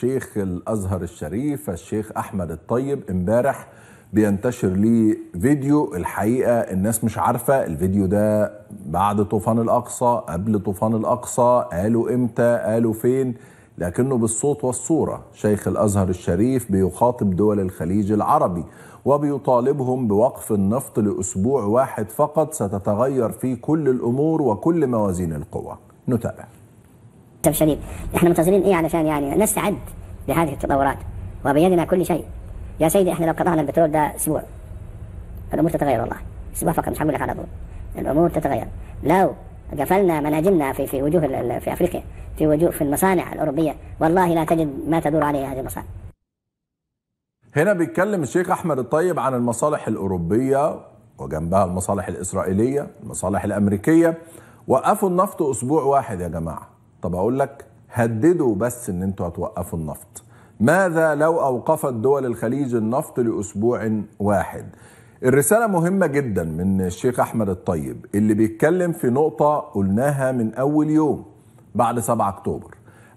شيخ الازهر الشريف الشيخ احمد الطيب امبارح بينتشر لي فيديو الحقيقه الناس مش عارفه الفيديو ده بعد طوفان الاقصى قبل طوفان الاقصى قالوا امتى قالوا فين لكنه بالصوت والصوره شيخ الازهر الشريف بيخاطب دول الخليج العربي وبيطالبهم بوقف النفط لاسبوع واحد فقط ستتغير فيه كل الامور وكل موازين القوى نتابع تبشرين احنا منتظرين ايه علشان يعني نستعد لهذه التطورات وبيدنا كل شيء يا سيدي احنا لو قطعنا البترول ده اسبوع الامور تتغير والله اسبوع فقط مش هقول لك على طول الامور تتغير لو قفلنا مناجمنا في في وجوه في افريقيا في وجوه في المصانع الاوروبيه والله لا تجد ما تدور عليه هذه المصانع هنا بيتكلم الشيخ احمد الطيب عن المصالح الاوروبيه وجنبها المصالح الاسرائيليه المصالح الامريكيه وقفوا النفط اسبوع واحد يا جماعه طب اقول لك هددوا بس ان انتوا هتوقفوا النفط ماذا لو اوقفت دول الخليج النفط لاسبوع واحد الرساله مهمه جدا من الشيخ احمد الطيب اللي بيتكلم في نقطه قلناها من اول يوم بعد 7 اكتوبر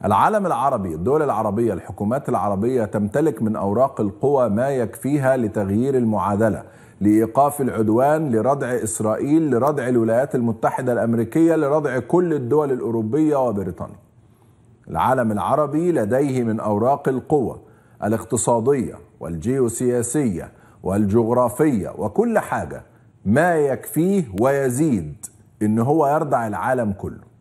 العالم العربي الدول العربية الحكومات العربية تمتلك من أوراق القوى ما يكفيها لتغيير المعادلة لإيقاف العدوان لردع إسرائيل لردع الولايات المتحدة الأمريكية لردع كل الدول الأوروبية وبريطانيا العالم العربي لديه من أوراق القوى الاقتصادية والجيوسياسية والجغرافية وكل حاجة ما يكفيه ويزيد إن هو يردع العالم كله